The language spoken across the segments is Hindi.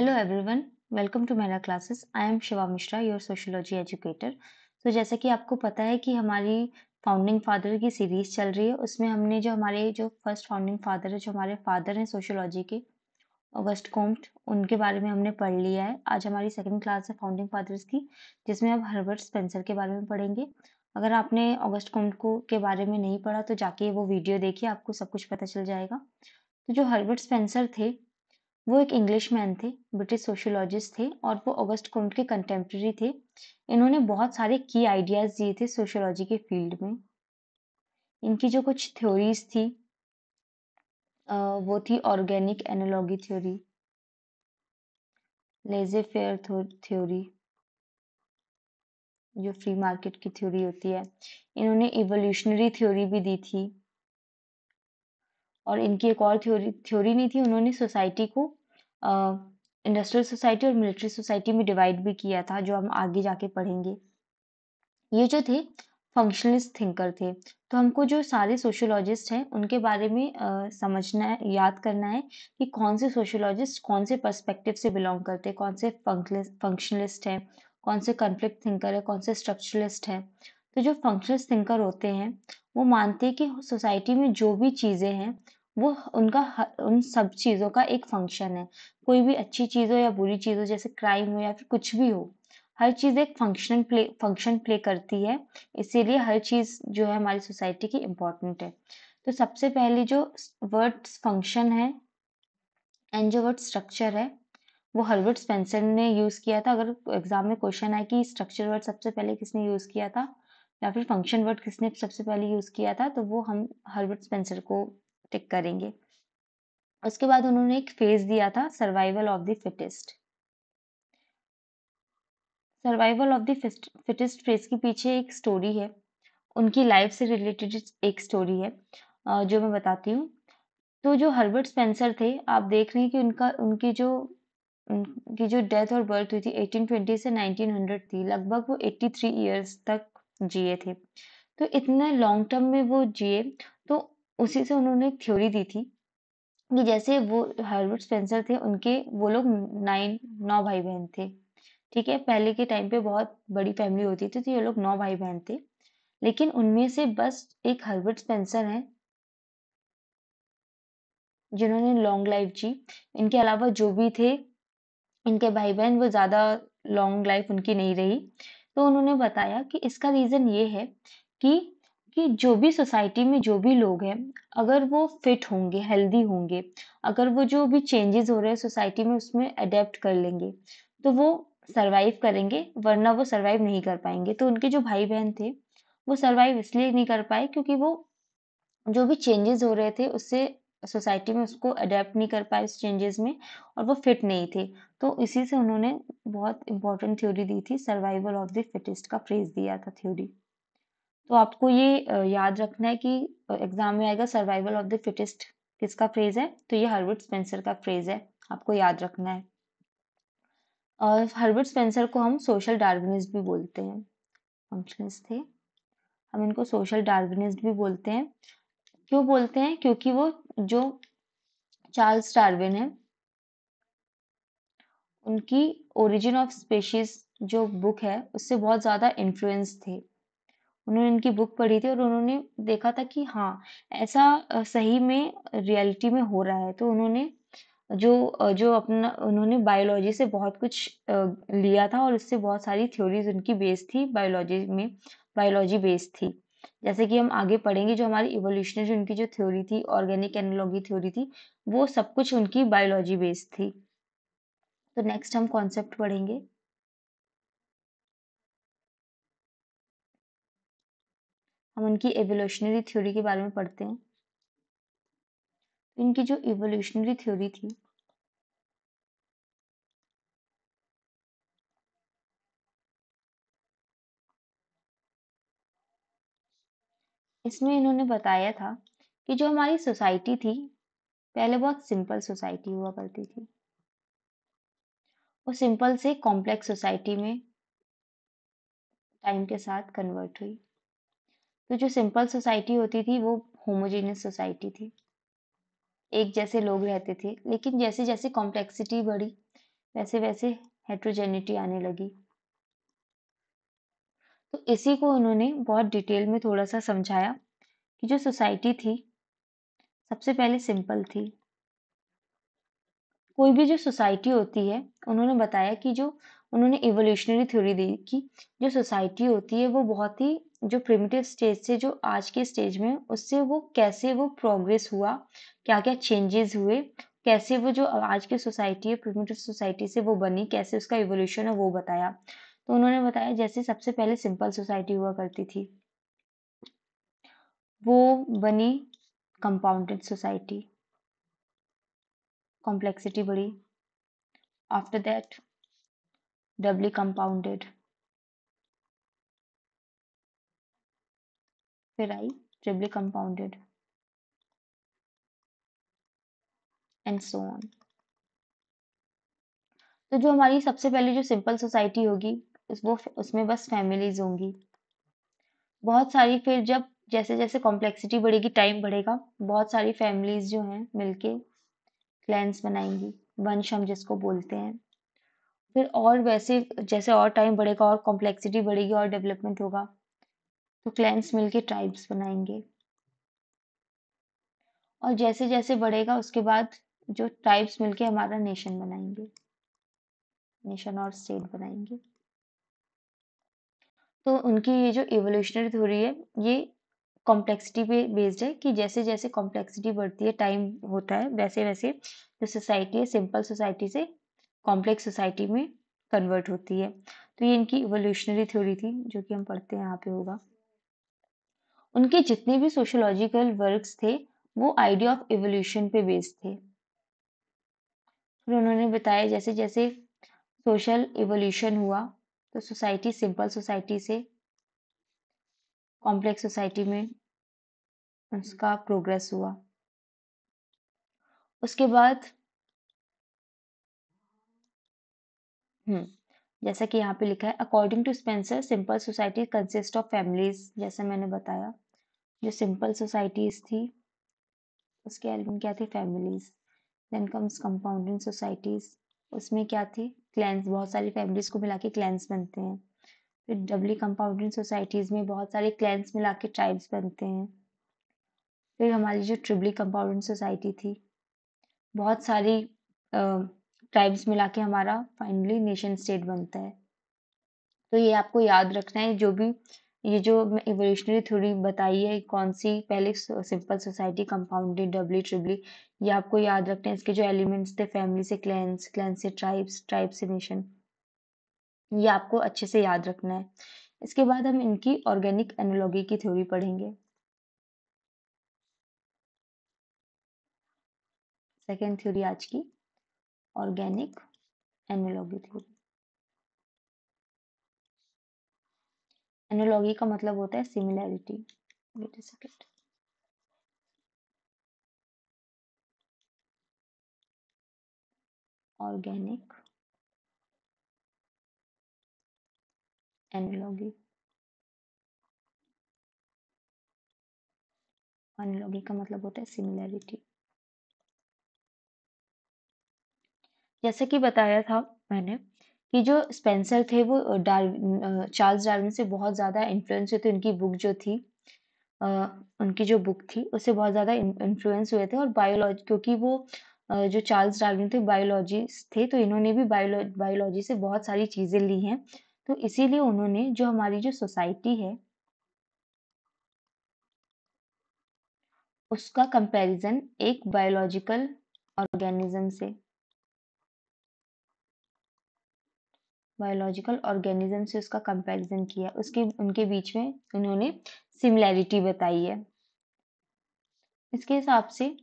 हेलो एवरीवन वेलकम टू मेरा classes I am Shiva Mishra your sociology educator तो जैसा कि आपको पता है कि हमारी फाउंडिंग फादर की सीरीज़ चल रही है उसमें हमने जो हमारे जो फर्स्ट फाउंडिंग फादर है जो हमारे फादर हैं सोशोलॉजी के अगस्त कोम्ट उनके बारे में हमने पढ़ लिया है आज हमारी सेकेंड क्लास है फाउंडिंग फादर्स की जिसमें आप हर्बर्ट स्पेंसर के बारे में पढ़ेंगे अगर आपने ऑगस्ट कोम्ट को के बारे में नहीं पढ़ा तो जाके वो वीडियो देखिए आपको सब कुछ पता चल जाएगा तो जो हर्बर्ट स्पेंसर थे वो एक इंग्लिश मैन थे ब्रिटिश सोशोलॉजिस्ट थे और वो अगस्त कुंड के कंटेम्प्रेरी थे इन्होंने बहुत सारे की आइडियाज़ दिए थे सोशोलॉजी के फील्ड में इनकी जो कुछ थ्योरीज थी वो थी organic analogy theory laissez faire theory जो फ्री मार्केट की थ्योरी होती है इन्होंने इवोल्यूशनरी थ्योरी भी दी थी और इनकी एक और थ्योरी थ्योरी नहीं थी उन्होंने सोसाइटी को इंडस्ट्रियल सोसाइटी और मिलिट्री सोसाइटी में डिवाइड भी किया था जो हम आगे जाके पढ़ेंगे ये जो थे फंक्शनलिस्ट थिंकर थे तो हमको जो सारे सोशोलॉजिस्ट हैं उनके बारे में आ, समझना है याद करना है कि कौन से सोशोलॉजिस्ट कौन से पर्सपेक्टिव से बिलोंग करते हैं कौन से फंक्शनलिस्ट हैं कौन से कन्फ्लिक्ट थिंकर है कौन से स्ट्रक्चरलिस्ट हैं तो जो फंक्शनल थिंकर होते हैं वो मानते हैं कि सोसाइटी में जो भी चीज़ें हैं वो उनका उन सब चीज़ों का एक फंक्शन है कोई भी अच्छी चीज़ हो या बुरी चीज़ हो जैसे क्राइम हो या फिर कुछ भी हो हर चीज़ एक फंक्शन प्ले फंक्शन प्ले करती है इसीलिए हर चीज़ जो है हमारी सोसाइटी की इम्पोर्टेंट है तो सबसे पहले जो वर्ड फंक्शन है एंड जो वर्ड स्ट्रक्चर है वो हर्बर्ट स्पेंसर ने यूज़ किया था अगर एग्जाम में क्वेश्चन आए कि स्ट्रक्चर वर्ड सबसे पहले किसने यूज़ किया था या फिर फंक्शन वर्ड किसने सबसे पहले यूज़ किया था तो वो हम हर्बर्ट स्पेंसर को टिक करेंगे उसके बाद उन्होंने एक फेज दिया था survival of the fittest survival of the fittest phrase के पीछे एक स्टोरी है उनकी लाइफ से रिलेटेड एक स्टोरी है जो मैं बताती हूँ तो जो हर्बर्ट स्पेंसर थे आप देख रहे हैं कि उनका उनकी जो उनकी जो डेथ और बर्थ हुई थी 1820 से 1900 थी लगभग वो 83 इयर्स तक जिए थे तो इतने लॉन्ग टर्म में वो जिए तो उसी से उन्होंने एक थ्योरी दी थी कि जैसे वो हार्वर्ड स्पेंसर थे उनके वो लोग नाइन नौ भाई बहन थे ठीक है पहले के टाइम पे बहुत बड़ी फैमिली होती थी तो ये लोग नौ भाई बहन थे लेकिन उनमें से बस एक हार्वर्ड स्पेंसर है जिन्होंने लॉन्ग लाइफ जी इनके अलावा जो भी थे इनके भाई बहन वो ज़्यादा लॉन्ग लाइफ उनकी नहीं रही तो उन्होंने बताया कि इसका रीज़न ये है कि कि जो भी सोसाइटी में जो भी लोग हैं अगर वो फिट होंगे हेल्दी होंगे अगर वो जो भी चेंजेस हो रहे हैं सोसाइटी में उसमें अडेप्ट कर लेंगे तो वो सरवाइव करेंगे वरना वो सरवाइव नहीं कर पाएंगे तो उनके जो भाई बहन थे वो सरवाइव इसलिए नहीं कर पाए क्योंकि वो जो भी चेंजेस हो रहे थे उससे सोसाइटी में उसको अडेप्ट नहीं कर पाए उस चेंजेस में और वो फिट नहीं थे तो इसी से उन्होंने बहुत इंपॉर्टेंट थ्योरी दी थी सर्वाइवल ऑफ द फिटेस्ट का फ्रेज दिया था थ्योरी तो आपको ये याद रखना है कि एग्जाम में आएगा सर्वाइवल ऑफ द फिटेस्ट किसका फ्रेज है तो ये हर्बर्ट स्पेंसर का फ्रेज है आपको याद रखना है और हर्बर्ट स्पेंसर को हम सोशल डार्विनिस्ट भी बोलते हैं फंक्शनिस्ट थे हम इनको सोशल डार्विनिस्ट भी बोलते हैं क्यों बोलते हैं क्योंकि वो जो चार्ल्स डार्विन है उनकी ओरिजिन ऑफ स्पेशीज जो बुक है उससे बहुत ज़्यादा इन्फ्लुएंस थे उन्होंने उनकी बुक पढ़ी थी और उन्होंने देखा था कि हाँ ऐसा सही में रियलिटी में हो रहा है तो उन्होंने जो जो अपना उन्होंने बायोलॉजी से बहुत कुछ लिया था और उससे बहुत सारी थ्योरीज उनकी बेस थी बायोलॉजी में बायोलॉजी बेस्ड थी जैसे कि हम आगे पढ़ेंगे जो हमारी इवोल्यूशनरी उनकी जो थ्योरी थी ऑर्गेनिक एनोलॉजी थ्योरी थी वो सब कुछ उनकी बायोलॉजी बेस्ड थी तो नेक्स्ट हम कॉन्सेप्ट पढ़ेंगे हम उनकी एवोल्यूशनरी थ्योरी के बारे में पढ़ते हैं इनकी जो इवोल्यूशनरी थ्योरी थी इसमें इन्होंने बताया था कि जो हमारी सोसाइटी थी पहले बहुत सिंपल सोसाइटी हुआ करती थी वो सिंपल से कॉम्प्लेक्स सोसाइटी में टाइम के साथ कन्वर्ट हुई तो जो सिंपल सोसाइटी होती थी वो होमोजीनियस सोसाइटी थी एक जैसे लोग रहते थे लेकिन जैसे जैसे कॉम्प्लेक्सिटी बढ़ी वैसे वैसे हेट्रोजेनिटी आने लगी तो इसी को उन्होंने बहुत डिटेल में थोड़ा सा समझाया कि जो सोसाइटी थी सबसे पहले सिंपल थी कोई भी जो सोसाइटी होती है उन्होंने बताया कि जो उन्होंने इवोल्यूशनरी थ्योरी दी कि जो सोसाइटी होती है वो बहुत ही जो प्रिमिटिव स्टेज से जो आज के स्टेज में उससे वो कैसे वो प्रोग्रेस हुआ क्या क्या चेंजेस हुए कैसे वो जो आज की सोसाइटी है प्रिमिटिव सोसाइटी से वो बनी कैसे उसका इवोल्यूशन है वो बताया तो उन्होंने बताया जैसे सबसे पहले सिंपल सोसाइटी हुआ करती थी वो बनी कंपाउंडेड सोसाइटी कॉम्प्लेक्सिटी बढ़ी आफ्टर दैट डबली कंपाउंडेड फिर आई triply compounded and so on तो जो हमारी सबसे पहले जो सिंपल सोसाइटी होगी उस वो उसमें बस फैमिलीज होंगी बहुत सारी फिर जब जैसे जैसे कॉम्प्लेक्सिटी बढ़ेगी टाइम बढ़ेगा बहुत सारी फैमिलीज जो हैं मिलके क्लैंस बनाएंगी वंश हम जिसको बोलते हैं फिर और वैसे जैसे और टाइम बढ़ेगा और कॉम्प्लेक्सिटी बढ़ेगी और डेवलपमेंट होगा तो क्लैंस मिलके ट्राइब्स बनाएंगे और जैसे जैसे बढ़ेगा उसके बाद जो ट्राइब्स मिलके हमारा नेशन बनाएंगे नेशन और स्टेट बनाएंगे तो उनकी ये जो एवोल्यूशनरी थ्योरी है ये कॉम्प्लेक्सिटी पे बेस्ड है कि जैसे जैसे कॉम्प्लेक्सिटी बढ़ती है टाइम होता है वैसे वैसे जो सोसाइटी है सिंपल सोसाइटी से कॉम्प्लेक्स सोसाइटी में कन्वर्ट होती है तो ये इनकी एवोल्यूशनरी थ्योरी थी जो कि हम पढ़ते हैं यहाँ पे होगा उनके जितने भी सोशोलॉजिकल वर्क्स थे वो आइडिया ऑफ एवोल्यूशन पे बेस्ड थे फिर उन्होंने बताया जैसे जैसे सोशल एवोल्यूशन हुआ तो सोसाइटी सिंपल सोसाइटी से कॉम्प्लेक्स सोसाइटी में उसका प्रोग्रेस हुआ उसके बाद हम्म जैसा कि यहाँ पे लिखा है according to Spencer simple society consist of families जैसे मैंने बताया जो सिंपल सोसाइटीज थी उसके एल्बम क्या थी families then comes compounding societies उसमें क्या थी क्लैंस बहुत सारी फैमिलीज को मिला के क्लैंस बनते हैं फिर डबली कंपाउंडिंग सोसाइटीज़ में बहुत सारे क्लैंस मिला के ट्राइब्स बनते हैं फिर हमारी जो ट्रिबली कंपाउंडिंग सोसाइटी थी बहुत सारी ट्राइब्स मिला के हमारा फाइनली नेशन स्टेट बनता है तो ये आपको याद रखना है जो भी ये जो इवोल्यूशनरी थ्योरी बताई है कौन सी पहले simple society compounded doubly triply ये आपको याद रखना है इसके जो एलिमेंट्स थे फैमिली से क्लैंस क्लैंस से ट्राइब्स ट्राइब से नेशन ये आपको अच्छे से याद रखना है इसके बाद हम इनकी ऑर्गेनिक एनोलॉगी की थ्योरी पढ़ेंगे सेकेंड थ्योरी आज की ऑर्गेनिक एनोलॉगी थ्योरी एनोलॉगी का मतलब होता है सिमिलैरिटी ऑर्गेनिक एनालॉगी एनालॉगी का मतलब होता है सिमिलैरिटी जैसे कि बताया था मैंने कि जो स्पेंसर थे वो डार चार्ल्स डार्विन से बहुत ज़्यादा इन्फ्लुएंस हुए थे उनकी बुक जो थी उनकी जो बुक थी उससे बहुत ज़्यादा इन्फ्लुएंस हुए थे और बायोलॉजी क्योंकि वो जो चार्ल्स डार्विन थे बायोलॉजिस्ट थे तो इन्होंने भी बायोलॉ बायोलॉजी से बहुत सारी चीज़ें ली हैं तो इसीलिए उन्होंने जो हमारी जो सोसाइटी है उसका कंपैरिजन एक बायोलॉजिकल ऑर्गेनिज्म से बायोलॉजिकल ऑर्गेनिज्म से उसका कंपैरिजन किया उसके उनके बीच में उन्होंने सिमिलैरिटी बताई है इसके हिसाब से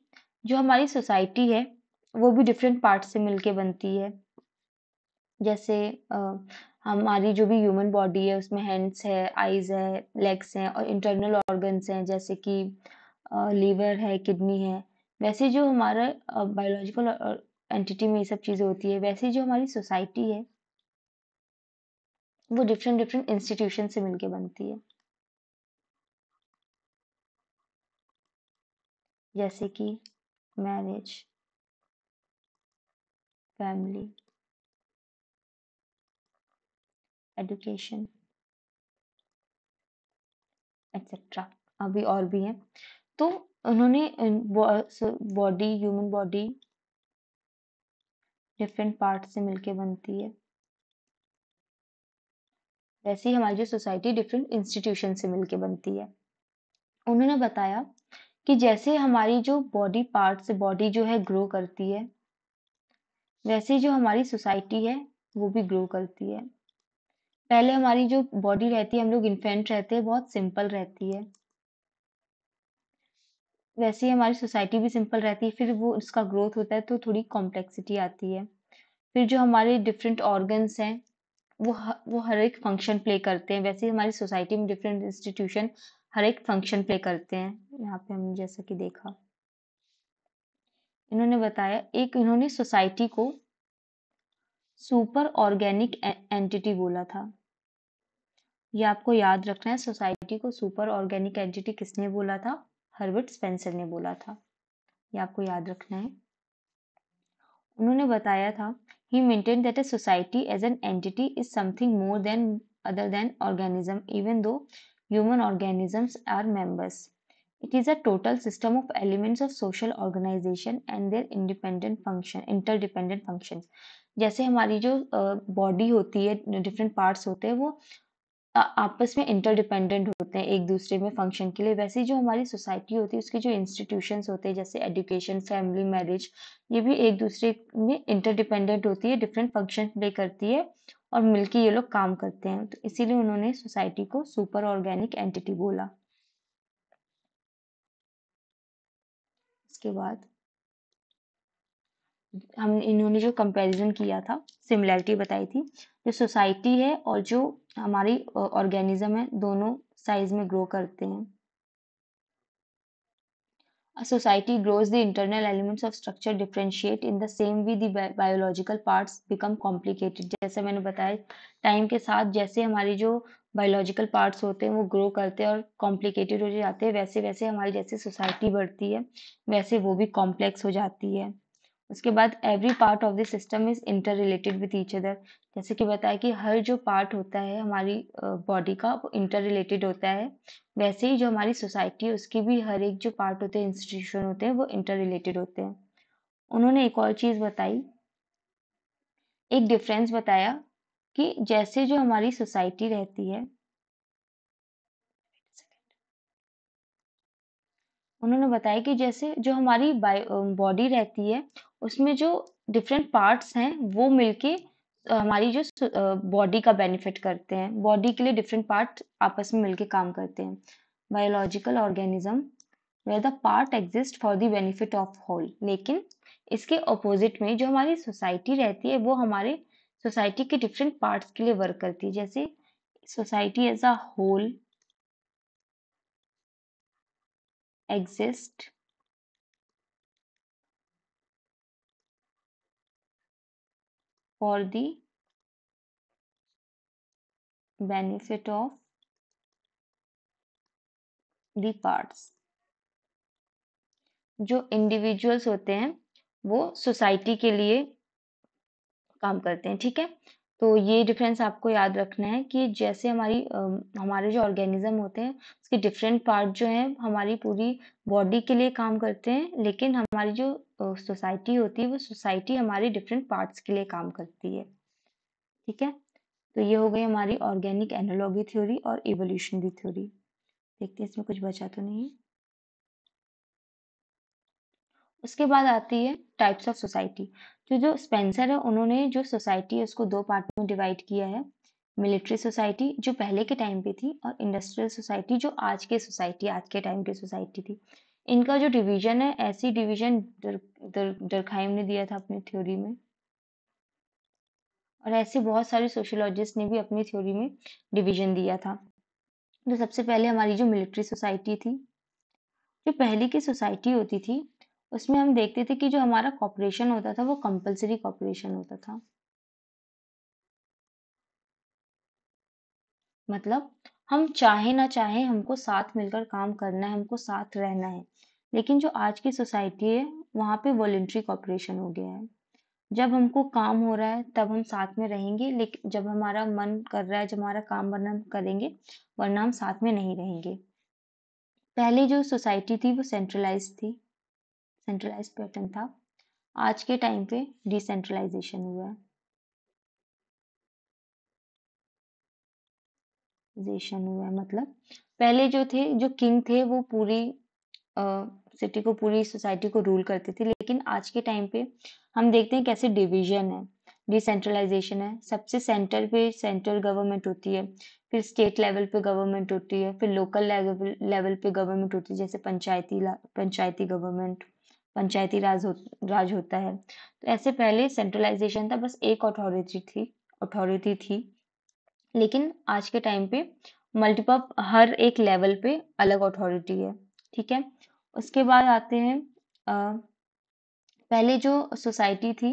जो हमारी सोसाइटी है वो भी डिफरेंट पार्ट से मिलके बनती है जैसे आ, हमारी जो भी ह्यूमन बॉडी है उसमें हैंड्स है आइज है लेग्स हैं और इंटरनल ऑर्गन्स हैं जैसे कि लीवर है किडनी है वैसे जो हमारा बायोलॉजिकल एंटिटी में ये सब चीज़ें होती है वैसे जो हमारी सोसाइटी है वो डिफरेंट डिफरेंट इंस्टीट्यूशन से मिलके बनती है जैसे कि मैरिज फैमिली एजुकेशन एक्सेट्रा अभी और भी हैं तो उन्होंने body human body different part से मिलके बनती है ही हमारी जो सोसाइटी डिफरेंट इंस्टीट्यूशन से मिलके बनती है उन्होंने बताया कि जैसे हमारी जो बॉडी पार्ट से बॉडी जो है ग्रो करती है वैसे जो हमारी सोसाइटी है वो भी ग्रो करती है पहले हमारी जो बॉडी रहती है हम लोग इन्फेंट रहते हैं बहुत सिंपल रहती है वैसे ही हमारी सोसाइटी भी सिंपल रहती है फिर वो उसका ग्रोथ होता है तो थोड़ी कॉम्प्लेक्सिटी आती है फिर जो हमारे डिफरेंट ऑर्गन्स हैं वो वो हर एक फंक्शन प्ले करते हैं वैसे ही हमारी सोसाइटी में डिफरेंट इंस्टीट्यूशन हर एक फंक्शन प्ले करते हैं यहाँ पे हमने जैसा कि देखा इन्होंने बताया एक इन्होंने सोसाइटी को सुपर ऑर्गेनिक एंटिटी बोला था ये आपको याद रखना है सोसाइटी को सुपर ऑर्गेनिक एंटिटी किसने बोला था हर्बर्ट स्पेंसर ने बोला था ये आपको याद रखना है उन्होंने बताया था he maintain that a society as an entity is something more than other than organism even though human organisms are members it is a total system of elements of social organization and their independent function interdependent function जैसे हमारी जो बॉडी होती है डिफरेंट पार्ट्स होते हैं वो आपस में इंटरडिपेंडेंट होते हैं एक दूसरे में फंक्शन के लिए वैसे जो हमारी सोसाइटी होती है उसके जो इंस्टीट्यूशन होते हैं जैसे एजुकेशन फैमिली मैरिज ये भी एक दूसरे में इंटरडिपेंडेंट होती है डिफरेंट फंक्शन प्ले करती है और मिलकर ये लोग काम करते हैं तो इसीलिए उन्होंने सोसाइटी को सुपर ऑर्गेनिक एंटिटी बोला इसके बाद हम इन्होंने जो कंपैरिजन किया था सिमिलैरिटी बताई थी जो सोसाइटी है और जो हमारी ऑर्गेनिज्म है दोनों साइज में ग्रो करते हैं society grows the internal elements of structure differentiate in the same way the biological parts become complicated जैसे मैंने बताया टाइम के साथ जैसे हमारी जो बायोलॉजिकल पार्ट्स होते हैं वो ग्रो करते हैं और कॉम्प्लिकेटेड हो जाते हैं वैसे वैसे हमारी जैसे सोसाइटी बढ़ती है वैसे वो भी कॉम्प्लेक्स हो जाती है उसके बाद every part of the system is inter related with each other जैसे कि बताया कि हर जो पार्ट होता है हमारी बॉडी का वो इंटर रिलेटेड होता है वैसे ही जो हमारी सोसाइटी है उसकी भी हर एक जो पार्ट होते हैं इंस्टीट्यूशन होते हैं वो इंटर रिलेटेड होते हैं उन्होंने एक और चीज़ बताई एक डिफरेंस बताया कि जैसे जो हमारी सोसाइटी रहती है उन्होंने बताया कि जैसे जो हमारी बॉडी रहती है उसमें जो डिफरेंट पार्ट्स हैं वो मिलके हमारी जो बॉडी का बेनिफिट करते हैं बॉडी के लिए डिफरेंट पार्ट आपस में मिलके काम करते हैं biological organism where the part exist for the benefit of whole लेकिन इसके ऑपोजिट में जो हमारी सोसाइटी रहती है वो हमारे सोसाइटी के डिफरेंट पार्ट्स के लिए वर्क करती है जैसे society as a whole exist for the benefit of the parts जो इंडिविजुअल्स होते हैं वो सोसाइटी के लिए काम करते हैं ठीक है तो ये डिफरेंस आपको याद रखना है कि जैसे हमारी आ, हमारे जो ऑर्गेनिज्म होते हैं उसके डिफरेंट पार्ट जो हैं हमारी पूरी बॉडी के लिए काम करते हैं लेकिन हमारी जो सोसाइटी होती है वो सोसाइटी हमारे डिफरेंट पार्ट्स के लिए काम करती है ठीक है तो ये हो गई हमारी ऑर्गेनिक एनोलॉगी थ्योरी और इवोल्यूशनरी थ्योरी देखते हैं इसमें कुछ बचा तो नहीं है उसके बाद आती है टाइप्स ऑफ सोसाइटी तो जो स्पेंसर है उन्होंने जो सोसाइटी है उसको दो पार्ट में डिवाइड किया है मिलिट्री सोसाइटी जो पहले के टाइम पे थी और इंडस्ट्रियल सोसाइटी जो आज के सोसाइटी आज के टाइम की सोसाइटी थी इनका जो डिवीजन है ऐसी डिवीजन दर, दरखाइम ने दिया था अपनी थ्योरी में और ऐसे बहुत सारे सोशोलॉजिस्ट ने भी अपनी थ्योरी में डिवीजन दिया था तो सबसे पहले हमारी जो मिलिट्री सोसाइटी थी जो पहले की सोसाइटी होती थी उसमें हम देखते थे कि जो हमारा कॉपरेशन होता था वो कंपलसरी कॉपरेशन होता था मतलब हम चाहे ना चाहे हमको साथ मिलकर काम करना है हमको साथ रहना है लेकिन जो आज की सोसाइटी है वहाँ पे वॉल्ट्री कॉपरेशन हो गया है जब हमको काम हो रहा है तब हम साथ में रहेंगे लेकिन जब हमारा मन कर रहा है जब हमारा काम वरना हम करेंगे वरना हम साथ में नहीं रहेंगे पहले जो सोसाइटी थी वो सेंट्रलाइज थी सेंट्रलाइज पैटर्न था आज के टाइम पे डिसेंट्रलाइजेशन हुआ है हुआ मतलब पहले जो थे जो किंग थे वो पूरी सिटी को पूरी सोसाइटी को रूल करते थे लेकिन आज के टाइम पे हम देखते हैं कैसे डिवीजन है डिसेंट्रलाइजेशन है सबसे सेंटर पे सेंट्रल गवर्नमेंट होती है फिर स्टेट लेवल पे गवर्नमेंट होती है फिर लोकल लेवल लेवल पे गवर्नमेंट होती है जैसे पंचायती पंचायती गवर्नमेंट पंचायती राज हो राज होता है तो ऐसे पहले सेंट्रलाइजेशन था बस एक अथॉरिटी थी अथॉरिटी थी लेकिन आज के टाइम पे मल्टीपल हर एक लेवल पे अलग अथॉरिटी है ठीक है उसके बाद आते हैं आ, पहले जो सोसाइटी थी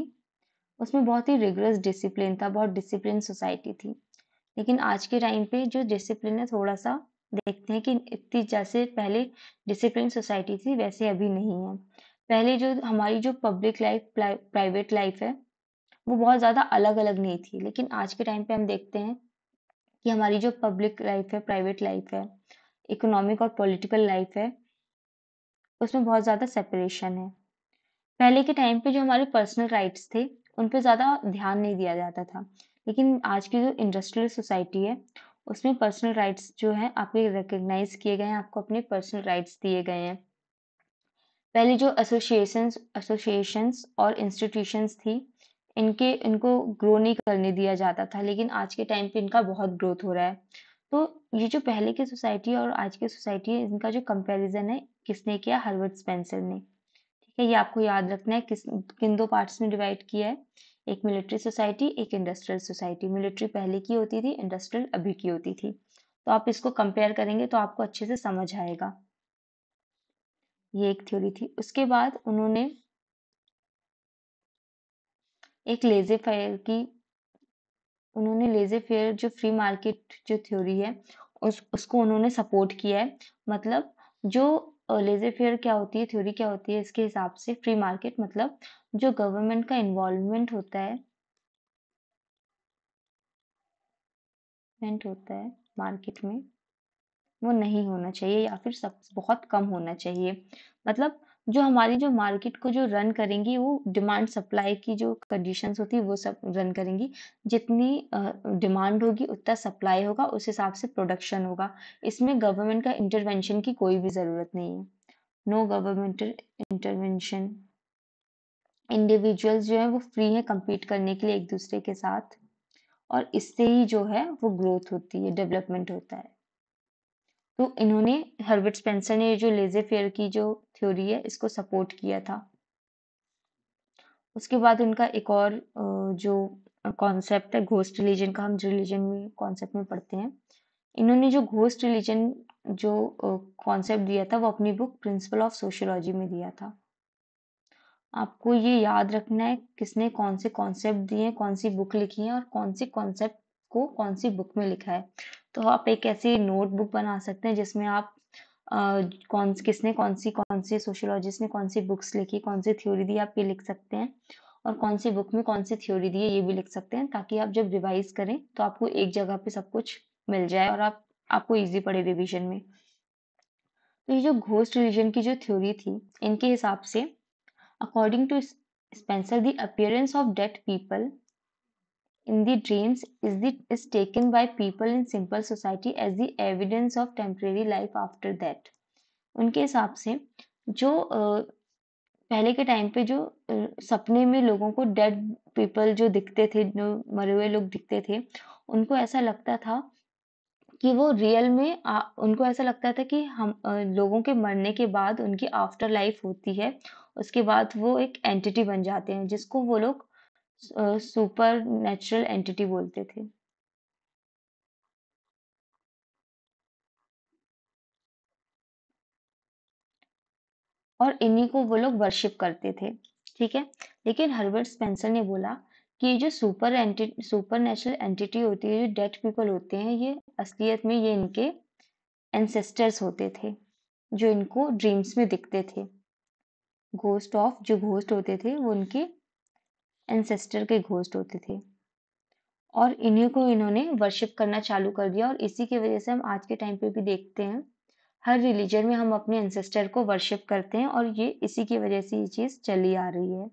उसमें बहुत ही रिगरस डिसिप्लिन था बहुत डिसिप्लिन सोसाइटी थी लेकिन आज के टाइम पे जो डिसिप्लिन है थोड़ा सा देखते हैं कि इतनी जैसे पहले डिसिप्लिन सोसाइटी थी वैसे अभी नहीं है पहले जो हमारी जो पब्लिक लाइफ प्राइवेट लाइफ है वो बहुत ज़्यादा अलग अलग नहीं थी लेकिन आज के टाइम पे हम देखते हैं कि हमारी जो पब्लिक लाइफ है प्राइवेट लाइफ है इकोनॉमिक और पॉलिटिकल लाइफ है उसमें बहुत ज़्यादा सेपरेशन है पहले के टाइम पे जो हमारे पर्सनल राइट्स थे उन पर ज़्यादा ध्यान नहीं दिया जाता था लेकिन आज की जो इंडस्ट्रियल सोसाइटी है उसमें पर्सनल राइट्स जो है आपके रिकग्नाइज किए गए हैं आपको अपने पर्सनल राइट्स दिए गए हैं पहले जो एसोसिएशंस एसोसिएशंस और इंस्टीट्यूशंस थी इनके इनको ग्रो नहीं करने दिया जाता था लेकिन आज के टाइम पे इनका बहुत ग्रोथ हो रहा है तो ये जो पहले की सोसाइटी और आज की सोसाइटी है इनका जो कंपैरिजन है किसने किया हार्वर्ड स्पेंसर ने ठीक है ये आपको याद रखना है किस किन दो पार्ट्स में डिवाइड किया है एक मिलिट्री सोसाइटी एक इंडस्ट्रियल सोसाइटी मिलिट्री पहले की होती थी इंडस्ट्रियल अभी की होती थी तो आप इसको कंपेयर करेंगे तो आपको अच्छे से समझ आएगा ये एक थ्योरी थी उसके बाद उन्होंने एक लेजे फेयर की उन्होंने लेजे फेयर जो फ्री मार्केट जो थ्योरी है उस उसको उन्होंने सपोर्ट किया है मतलब जो लेजे फेयर क्या होती है थ्योरी क्या होती है इसके हिसाब से फ्री मार्केट मतलब जो गवर्नमेंट का इन्वॉल्वमेंट होता है होता है मार्केट में वो नहीं होना चाहिए या फिर सब बहुत कम होना चाहिए मतलब जो हमारी जो मार्केट को जो रन करेंगी वो डिमांड सप्लाई की जो कंडीशंस होती है वो सब रन करेंगी जितनी डिमांड होगी उतना सप्लाई होगा उस हिसाब से प्रोडक्शन होगा इसमें गवर्नमेंट का इंटरवेंशन की कोई भी ज़रूरत नहीं है नो गवर्नमेंट इंटरवेंशन इंडिविजुअल्स जो है वो फ्री है कम्पीट करने के लिए एक दूसरे के साथ और इससे ही जो है वो ग्रोथ होती है डेवलपमेंट होता है तो इन्होंने हर्बर्ट स्पेंसर ने जो लेजे फेयर की जो थ्योरी है इसको सपोर्ट किया था उसके बाद उनका एक और जो कॉन्सेप्ट है घोस्ट रिलीजन का हम रिलीजन में कॉन्सेप्ट में पढ़ते हैं इन्होंने जो घोस्ट रिलीजन जो कॉन्सेप्ट दिया था वो अपनी बुक प्रिंसिपल ऑफ सोशियोलॉजी में दिया था आपको ये याद रखना है किसने कौन से कॉन्सेप्ट दिए कौन सी बुक लिखी है और कौन सी कॉन्सेप्ट को कौन सी बुक में लिखा है तो आप एक ऐसी नोटबुक बना सकते हैं जिसमें आप आ, कौन किसने कौन सी कौन सी सोशोलॉजिस्ट ने कौन सी बुक्स लिखी कौन सी थ्योरी दी आप ये लिख सकते हैं और कौन सी बुक में कौन सी थ्योरी दी है ये भी लिख सकते हैं ताकि आप जब रिवाइज करें तो आपको एक जगह पे सब कुछ मिल जाए और आप आपको इजी पड़े रिविजन में तो ये जो घोस्ट रिलीजन की जो थ्योरी थी इनके हिसाब से according to Spencer the appearance of dead people in the dreams is, the, is taken by people in simple society as the evidence of temporary life after that उनके हिसाब से जो पहले के टाइम पे जो सपने में लोगों को डेड पीपल जो दिखते थे जो मरे हुए लोग दिखते थे उनको ऐसा लगता था कि वो रियल में आ, उनको ऐसा लगता था कि हम लोगों के मरने के बाद उनकी आफ्टर लाइफ होती है उसके बाद वो एक एंटिटी बन जाते हैं जिसको वो लोग सुपर नेचुरल एंटिटी बोलते थे और इन्हीं को वो लोग वर्शिप करते थे ठीक है लेकिन हर्बर्ट स्पेंसर ने बोला कि ये जो super entity super natural entity होती है जो डेड पीपल होते हैं ये असलियत में ये इनके एंसेस्टर्स होते थे जो इनको ड्रीम्स में दिखते थे घोस्ट ऑफ जो घोस्ट होते थे वो उनके एंसेस्टर के घोस्ट होते थे और इन्हीं को इन्होंने वर्शिप करना चालू कर दिया और इसी की वजह से हम आज के टाइम पे भी देखते हैं हर रिलीजन में हम अपने एंसेस्टर को वर्शिप करते हैं और ये इसी की वजह से ये चीज़ चली आ रही है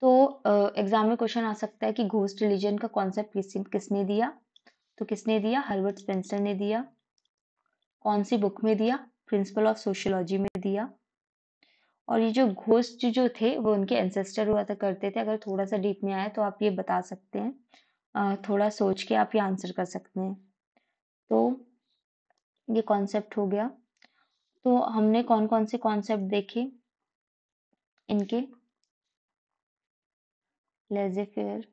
तो एग्जाम में क्वेश्चन आ सकता है कि घोस्ट रिलीजन का कॉन्सेप्ट किस किसने दिया तो किसने दिया हर्बर्ट स्पेंसर ने दिया कौन सी बुक में दिया प्रिंसिपल ऑफ सोशियोलॉजी में दिया और ये जो घोस्ट जो थे वो उनके एंसेस्टर हुआ था करते थे अगर थोड़ा सा डीप में आए तो आप ये बता सकते हैं थोड़ा सोच के आप ये आंसर कर सकते हैं तो ये कॉन्सेप्ट हो गया तो हमने कौन कौन से कॉन्सेप्ट देखे इनके लेजेफेयर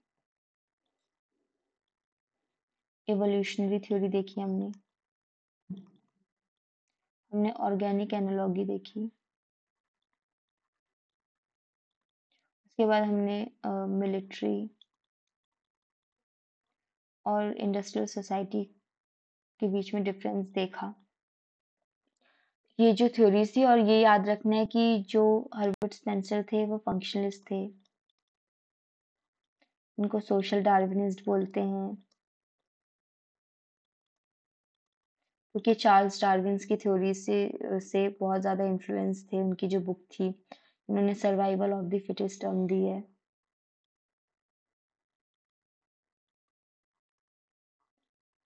एवोल्यूशनरी थ्योरी देखी हमने हमने ऑर्गेनिक एनोलॉगी देखी उसके बाद हमने मिलिट्री और इंडस्ट्रियल सोसाइटी के बीच में डिफरेंस देखा ये जो थ्योरी थी और ये याद रखना है कि जो हर्बर्ट स्पेंसर थे वो फंक्शनलिस्ट थे उनको सोशल डार्विनिस्ट बोलते हैं क्योंकि चार्ल्स डार्विन की थ्योरी से से बहुत ज़्यादा इन्फ्लुएंस थे उनकी जो बुक थी उन्होंने survival of the fittest term दी है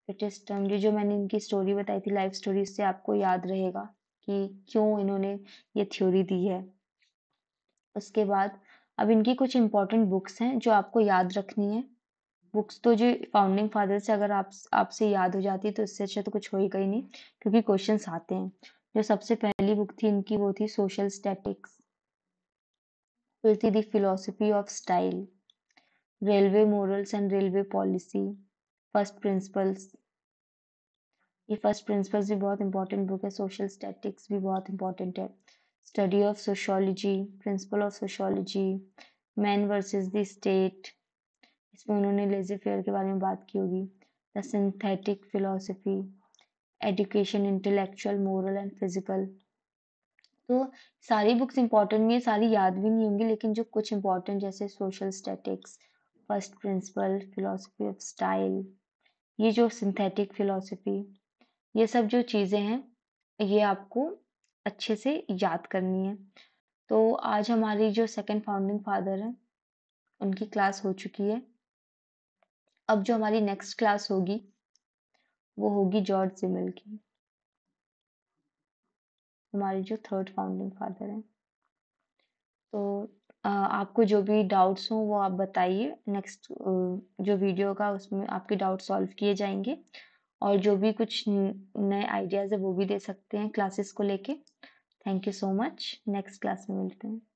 फिटेस्ट टर्म जो जो मैंने इनकी स्टोरी बताई थी लाइफ स्टोरी से आपको याद रहेगा कि क्यों इन्होंने ये थ्योरी दी है उसके बाद अब इनकी कुछ इंपॉर्टेंट बुक्स हैं जो आपको याद रखनी है बुक्स तो जो फाउंडिंग फादर से अगर आप आपसे याद हो जाती तो इससे अच्छा तो कुछ हो ही नहीं क्योंकि क्वेश्चन आते हैं जो सबसे पहली बुक थी इनकी वो थी सोशल स्टैटिक्स फिर थी the philosophy of style railway morals and railway policy first principles ये फर्स्ट प्रिंसिपल्स भी बहुत इंपॉर्टेंट बुक है सोशल स्टैटिक्स भी बहुत इंपॉर्टेंट है study of sociology principle of sociology man versus the state इसमें उन्होंने लेजे फेयर के बारे में बात की होगी the synthetic philosophy education intellectual moral and physical तो सारी बुक्स इंपॉर्टेंट नहीं है सारी याद भी नहीं होंगी लेकिन जो कुछ इंपॉर्टेंट जैसे social statics first principle philosophy of style ये जो सिंथेटिक फिलोसफी ये सब जो चीज़ें हैं ये आपको अच्छे से याद करनी है तो आज हमारी जो सेकंड फाउंडिंग फादर हैं उनकी क्लास हो चुकी है अब जो हमारी नेक्स्ट क्लास होगी वो होगी जॉर्ज सिमिल की हमारे जो थर्ड फाउंडिंग फादर हैं तो आपको जो भी डाउट्स हों वो आप बताइए नेक्स्ट जो वीडियो का उसमें आपके डाउट सॉल्व किए जाएंगे और जो भी कुछ नए आइडियाज़ है वो भी दे सकते हैं क्लासेस को लेके thank you so much next class में मिलते हैं